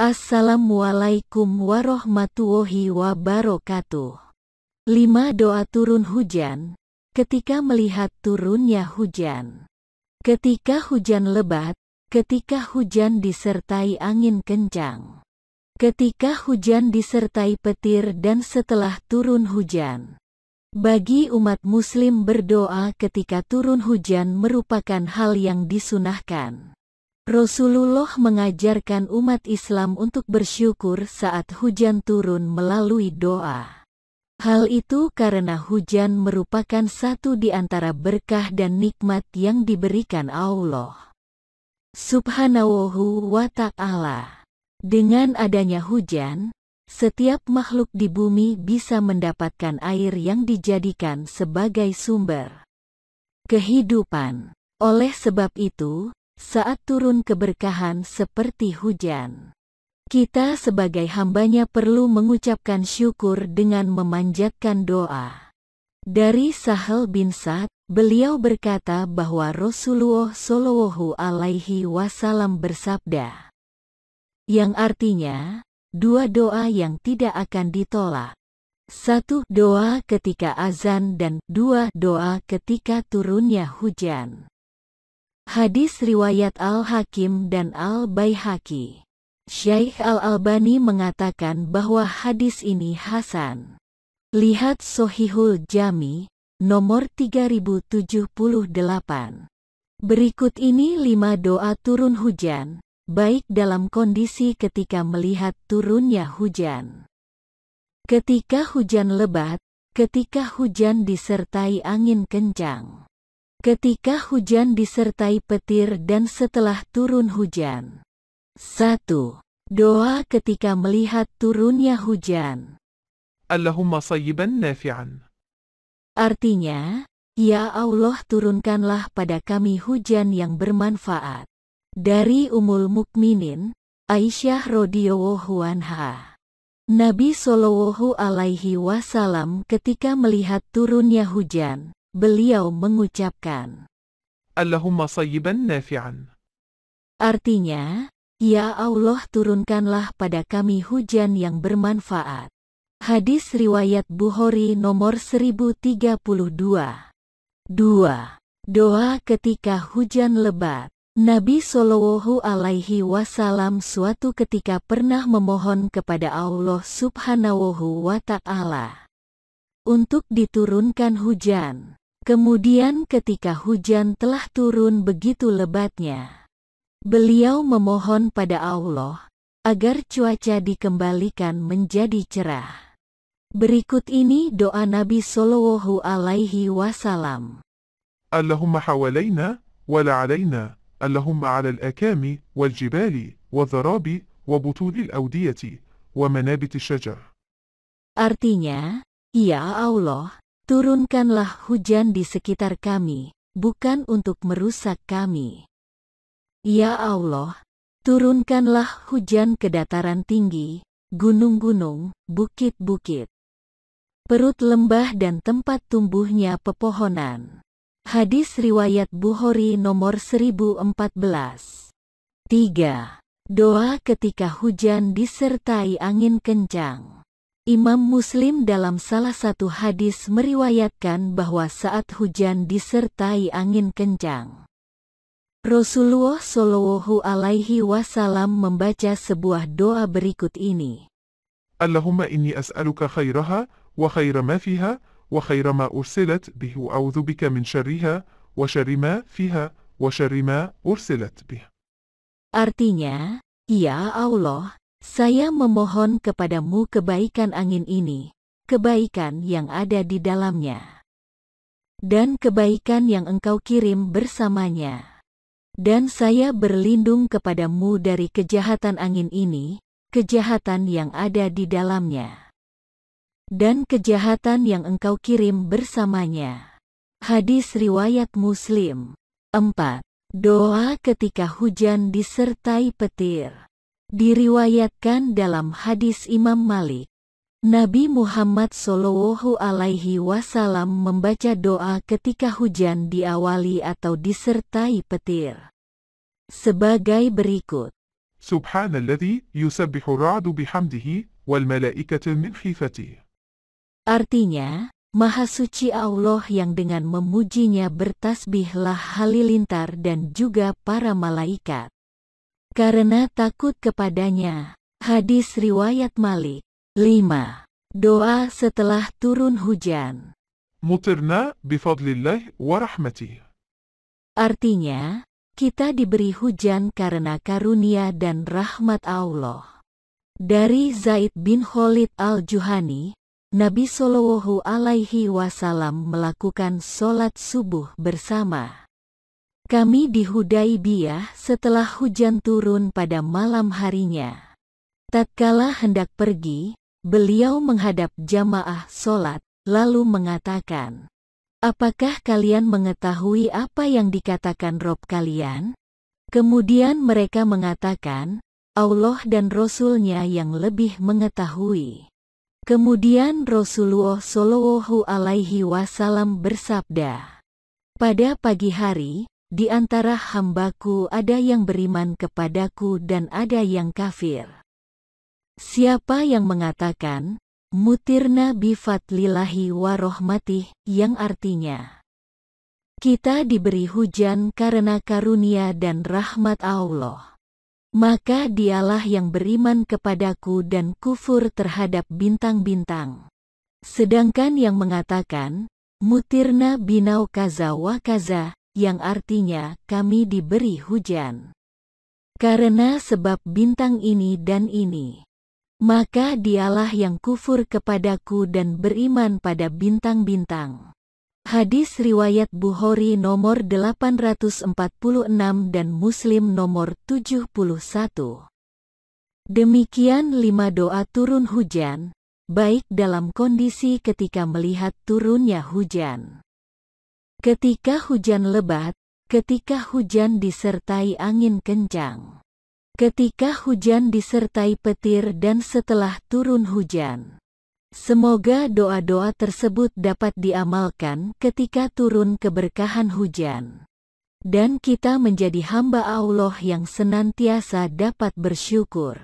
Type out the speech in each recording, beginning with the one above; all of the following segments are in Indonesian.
Assalamualaikum warahmatullahi wabarakatuh. Lima doa turun hujan ketika melihat turunnya hujan. Ketika hujan lebat, ketika hujan disertai angin kencang. Ketika hujan disertai petir dan setelah turun hujan. Bagi umat muslim berdoa ketika turun hujan merupakan hal yang disunahkan. Rasulullah mengajarkan umat Islam untuk bersyukur saat hujan turun melalui doa. Hal itu karena hujan merupakan satu di antara berkah dan nikmat yang diberikan Allah. Subhanahu wa ta'ala. Dengan adanya hujan, setiap makhluk di bumi bisa mendapatkan air yang dijadikan sebagai sumber kehidupan. Oleh sebab itu, saat turun keberkahan seperti hujan. Kita sebagai hambanya perlu mengucapkan syukur dengan memanjatkan doa. Dari Sahel bin Sa'd, beliau berkata bahwa Rasulullah Shallallahu alaihi wasallam bersabda. Yang artinya, dua doa yang tidak akan ditolak. Satu doa ketika azan dan dua doa ketika turunnya hujan. Hadis riwayat Al-Hakim dan al bayhaqi Syaikh Al-Albani mengatakan bahwa hadis ini hasan. Lihat Sohihul Jami, nomor 3078. Berikut ini lima doa turun hujan, baik dalam kondisi ketika melihat turunnya hujan. Ketika hujan lebat, ketika hujan disertai angin kencang. Ketika hujan disertai petir dan setelah turun hujan. 1. Doa ketika melihat turunnya hujan. Allahumma sayyiban nafi'an. Artinya, Ya Allah turunkanlah pada kami hujan yang bermanfaat. Dari Umul Mukminin, Aisyah radhiyallahu anha. Nabi Shallallahu alaihi wasallam ketika melihat turunnya hujan, Beliau mengucapkan, Allahumma sayyiban nafi'an. Artinya, Ya Allah turunkanlah pada kami hujan yang bermanfaat. Hadis Riwayat Bukhari nomor 1032 2. Doa ketika hujan lebat Nabi SAW Alaihi Wasallam suatu ketika pernah memohon kepada Allah Subhanahu wa Ta'ala untuk diturunkan hujan. Kemudian ketika hujan telah turun begitu lebatnya, beliau memohon pada Allah agar cuaca dikembalikan menjadi cerah. Berikut ini doa Nabi Sallallahu alaihi wasallam. Allahumma hawalaina wala alaina, Allahumma ala al-akami wal jibali dharabi wa butulil al-awdiyati wa manabiti syajar. Artinya, ya Allah, Turunkanlah hujan di sekitar kami, bukan untuk merusak kami. Ya Allah, turunkanlah hujan ke dataran tinggi, gunung-gunung, bukit-bukit, perut lembah dan tempat tumbuhnya pepohonan. Hadis Riwayat Bukhari nomor 1014 3. Doa ketika hujan disertai angin kencang Imam Muslim dalam salah satu hadis meriwayatkan bahwa saat hujan disertai angin kencang. Rasulullah Shallallahu alaihi wasallam membaca sebuah doa berikut ini. Allahumma inni as'aluka khairaha wa khaira ma fiha wa khaira ma ursilat bihi wa a'udzu bika min syarriha wa syarri ma fiha wa syarri ma ursilat bihi. Artinya, ya Allah, saya memohon kepadamu kebaikan angin ini, kebaikan yang ada di dalamnya, dan kebaikan yang engkau kirim bersamanya. Dan saya berlindung kepadamu dari kejahatan angin ini, kejahatan yang ada di dalamnya, dan kejahatan yang engkau kirim bersamanya. Hadis Riwayat Muslim 4. Doa ketika hujan disertai petir Diriwayatkan dalam hadis Imam Malik, Nabi Muhammad Shallallahu Alaihi Wasallam membaca doa ketika hujan diawali atau disertai petir. Sebagai berikut. Subhanalladzi yusabbihu ra'du bihamdihi wal malaikatu min khifatihi. Artinya, Maha Suci Allah yang dengan memujinya bertasbihlah halilintar dan juga para malaikat karena takut kepadanya. Hadis Riwayat Malik 5. Doa setelah turun hujan. Mutirna bifadlillah wa rahmatih. Artinya, kita diberi hujan karena karunia dan rahmat Allah. Dari Zaid bin Khalid al-Juhani, Nabi SAW alaihi wasallam melakukan sholat subuh bersama kami di Hudaibiyah setelah hujan turun pada malam harinya. Tatkala hendak pergi, beliau menghadap jamaah solat, lalu mengatakan, Apakah kalian mengetahui apa yang dikatakan Rob kalian? Kemudian mereka mengatakan, Allah dan Rasulnya yang lebih mengetahui. Kemudian Rasulullah Shallallahu Alaihi Wasallam bersabda, pada pagi hari, di antara hambaku ada yang beriman kepadaku dan ada yang kafir. Siapa yang mengatakan, Mutirna bifatlillahi warohmatih, yang artinya, kita diberi hujan karena karunia dan rahmat Allah. Maka dialah yang beriman kepadaku dan kufur terhadap bintang-bintang. Sedangkan yang mengatakan, Mutirna binau kaza wa kaza, yang artinya kami diberi hujan. Karena sebab bintang ini dan ini, maka dialah yang kufur kepadaku dan beriman pada bintang-bintang. Hadis riwayat Bukhari nomor 846 dan Muslim nomor 71. Demikian lima doa turun hujan, baik dalam kondisi ketika melihat turunnya hujan Ketika hujan lebat, ketika hujan disertai angin kencang, ketika hujan disertai petir dan setelah turun hujan. Semoga doa-doa tersebut dapat diamalkan ketika turun keberkahan hujan. Dan kita menjadi hamba Allah yang senantiasa dapat bersyukur.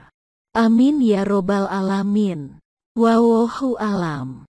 Amin ya robbal alamin. Wawohu alam.